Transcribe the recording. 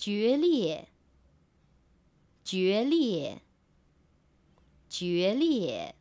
决裂！决裂！决裂！